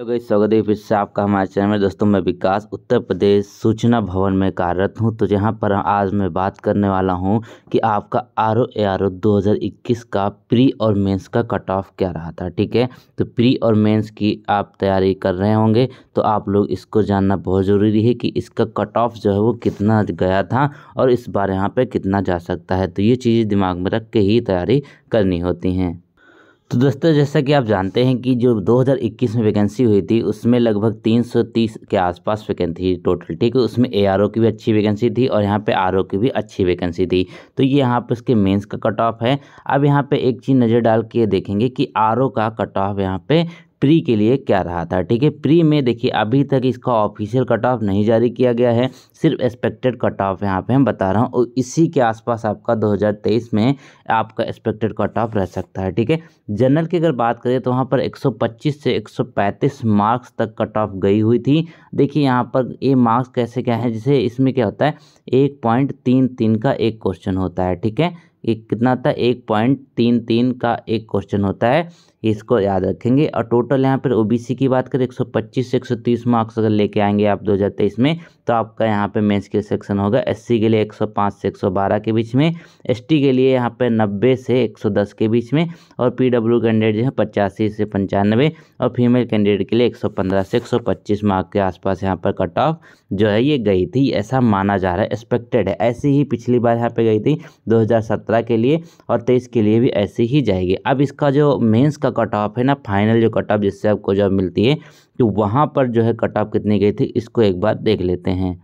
तो गई स्वागत है फिर से आपका हमारे चैनल में दोस्तों मैं विकास उत्तर प्रदेश सूचना भवन में कार्यरत हूं तो यहां पर आज मैं बात करने वाला हूं कि आपका R O A R O दो हज़ार इक्कीस का प्री और मेंस का कट ऑफ क्या रहा था ठीक है तो प्री और मेंस की आप तैयारी कर रहे होंगे तो आप लोग इसको जानना बहुत ज़रूरी है कि इसका कट ऑफ जो है वो कितना गया था और इस बार यहाँ पर कितना जा सकता है तो ये चीज़ें दिमाग में रख के ही तैयारी करनी होती हैं तो दोस्तों जैसा कि आप जानते हैं कि जो 2021 में वैकेंसी हुई थी उसमें लगभग 330 के आसपास वैकेंसी थी टोटल ठीक है उसमें ए की भी अच्छी वैकेंसी थी और यहाँ पे आर की भी अच्छी वैकेंसी थी तो ये यहाँ पे उसके मेंस का कट ऑफ है अब यहाँ पे एक चीज़ नज़र डाल के देखेंगे कि आर का कट ऑफ यहाँ पे प्री के लिए क्या रहा था ठीक है प्री में देखिए अभी तक इसका ऑफिशियल कट ऑफ नहीं जारी किया गया है सिर्फ एक्सपेक्टेड कट ऑफ यहाँ पे हम बता रहा हूँ और इसी के आसपास आपका 2023 में आपका एक्सपेक्टेड कट ऑफ रह सकता है ठीक है जनरल की अगर बात करें तो वहाँ पर 125 से 135 मार्क्स तक कट ऑफ गई हुई थी देखिए यहाँ पर ये मार्क्स कैसे क्या है जैसे इसमें क्या होता है एक पॉइंट तीन तीन का एक क्वेश्चन होता है ठीक है ये कितना था एक पॉइंट तीन तीन का एक क्वेश्चन होता है इसको याद रखेंगे और टोटल यहाँ पर ओबीसी की बात करें 125 से 130 मार्क्स अगर लेके आएंगे आप 2023 में तो आपका यहाँ पे मेंस के सेक्शन होगा एससी के लिए 105 से 112 के बीच में एसटी के लिए यहाँ पे 90 से 110 के बीच में और पीडब्ल्यू कैंडिडेट जो है पचासी से पंचानवे और फीमेल कैंडिडेट के लिए एक से एक मार्क के आसपास यहाँ पर कट ऑफ जो है ये गई थी ऐसा माना जा रहा है एक्सपेक्टेड है ऐसी ही पिछली बार यहाँ पर गई थी दो के लिए और तेईस के लिए भी ऐसी ही जाएगी अब इसका जो मेन्स का का कट ऑफ है ना फाइनल जो कट ऑफ जिससे आपको जॉब मिलती है तो वहाँ पर जो है कट ऑफ कितनी गई थी इसको एक बार देख लेते हैं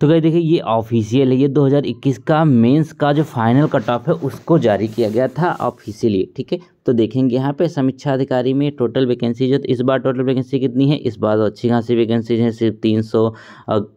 तो गई देखिए ये ऑफिशियल है ये 2021 का मेंस का जो फाइनल कट ऑफ है उसको जारी किया गया था ऑफिशियली ठीक है तो देखेंगे यहाँ पे समीक्षा अधिकारी में टोटल वैकेंसी जो इस बार टोटल वैकेंसी कितनी है इस बार तो अच्छी खासी वैकेंसीज हैं सिर्फ 300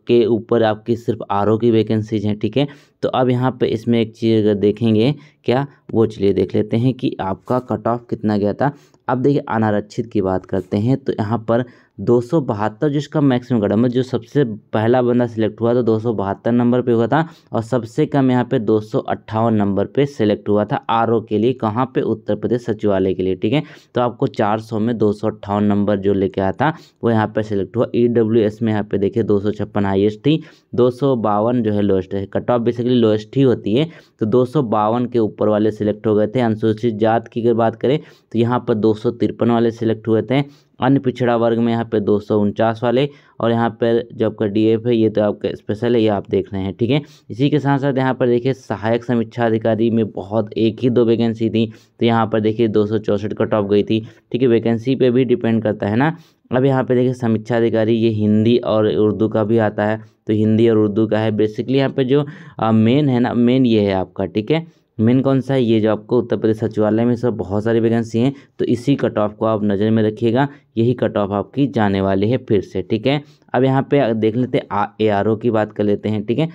के ऊपर आपकी सिर्फ आर की वैकेंसीज हैं ठीक है तो अब यहाँ पर इसमें एक चीज़ अगर देखेंगे क्या वो चलिए देख लेते हैं कि आपका कट ऑफ कितना गया था अब देखिए अनारक्षित की बात करते हैं तो यहाँ पर दो सौ बहत्तर जिसका मैक्सिमम गड़ा मतलब जो सबसे पहला बंदा सिलेक्ट हुआ था दो सौ बहत्तर नंबर पे हुआ था और सबसे कम यहाँ पे दो सौ अट्ठावन नंबर पे सिलेक्ट हुआ था आर के लिए कहाँ पे उत्तर प्रदेश सचिवालय के लिए ठीक है तो आपको चार सौ में दो सौ अट्ठावन नंबर जो लेके आया था वो यहाँ पे सिलेक्ट हुआ ई डब्ल्यू एस में यहाँ पे देखिए दो सौ छप्पन हाइएस्ट थी दो सौ बावन जो है लोएस्ट है कट ऑफ बेसिकली लोएस्ट ही होती है तो दो सौ बावन के ऊपर वाले सिलेक्ट हो गए थे अनुसूचित जात की अगर बात करें तो यहाँ पर दो सौ तिरपन वाले सिलेक्ट हुए थे अन्य पिछड़ा वर्ग में यहाँ पे दो वाले और यहाँ पर जो आपका डी है ये तो आपका स्पेशल है ये आप देख रहे हैं ठीक है इसी के साथ साथ यहाँ पर देखिए सहायक समीक्षा अधिकारी में बहुत एक ही दो वैकेंसी थी तो यहाँ पर देखिए दो कट ऑफ गई थी ठीक है वैकेंसी पर भी डिपेंड करता है ना अब यहाँ पे देखिए समीक्षा अधिकारी ये हिंदी और उर्दू का भी आता है तो हिंदी और उर्दू का है बेसिकली यहाँ पे जो मेन है ना मेन ये है आपका ठीक है मेन कौन सा है ये जो आपको उत्तर प्रदेश सचिवालय में सब बहुत सारी वैकेंसी हैं तो इसी कट ऑफ को आप नज़र में रखिएगा यही कट ऑफ आपकी जाने वाली है फिर से ठीक है अब यहाँ पे देख लेते हैं ए आर ओ की बात कर लेते हैं ठीक है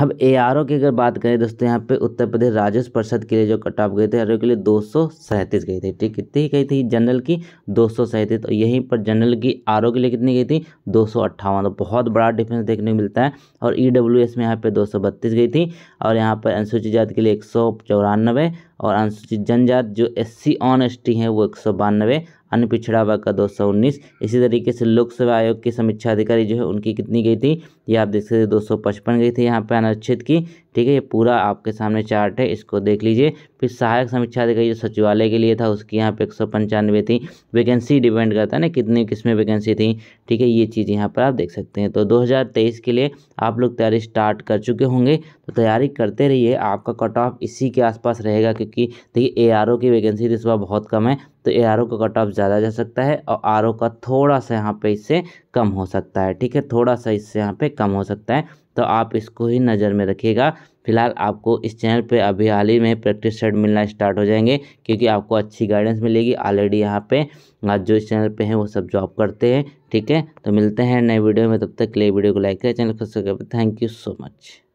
अब ए आर ओ की अगर बात करें दोस्तों यहाँ पे उत्तर प्रदेश राजस्व परिषद के लिए जो कट ऑफ गए थे आर के लिए दो सौ सैंतीस तो गई थी ठीक कितनी गई थी जनरल की दो सौ सैंतीस तो यहीं पर जनरल की आर ओ के लिए कितनी गई थी दो सौ अट्ठावन तो बहुत बड़ा डिफरेंस देखने को मिलता है और ई डब्ल्यू एस में यहाँ पे दो सौ बत्तीस गई थी और यहाँ पर अनुसूचित जाति के लिए एक सौ चौरानवे और अनुसूचित जनजाति जो S C on S T हैं वो एक सौ बानवे अन्य पिछड़ा वर्ग का दो सौ उन्नीस इसी तरीके से लोक सेवा आयोग की समीक्षा अधिकारी जो है उनकी कितनी गई थी ये आप देख सकते दो सौ पचपन गई थी यहाँ पे अनुच्छेद की ठीक है ये पूरा आपके सामने चार्ट है इसको देख लीजिए फिर सहायक समीक्षा अधिकारी जो सचिवालय के लिए था उसकी यहाँ पे एक सौ पंचानवे थी वैकेंसी डिपेंड करता है ना कितनी किसमें वैकेंसी थी ठीक है ये चीज़ यहाँ पर आप देख सकते हैं तो दो हज़ार तेईस के लिए आप लोग तैयारी स्टार्ट कर चुके होंगे तो तैयारी करते रहिए आपका कट ऑफ इसी के आसपास रहेगा क्योंकि देखिए ए आर ओ की वैकेंसी तो इस बार बहुत कम है तो ए आर ओ का कट ऑफ ज़्यादा जा सकता है और आर ओ का थोड़ा सा यहाँ पे इससे कम हो सकता है ठीक है थोड़ा सा इससे यहाँ पे कम हो सकता है तो आप इसको ही नज़र में रखिएगा फिलहाल आपको इस चैनल पे अभी हाल ही में प्रैक्टिस सेट मिलना स्टार्ट हो जाएंगे क्योंकि आपको अच्छी गाइडेंस मिलेगी ऑलरेडी यहाँ पे आज जो इस चैनल पे हैं वो सब जॉब करते हैं ठीक है तो मिलते हैं नए वीडियो में तब तक के लिए वीडियो को लाइक करें चैनल को subscribe thank you so much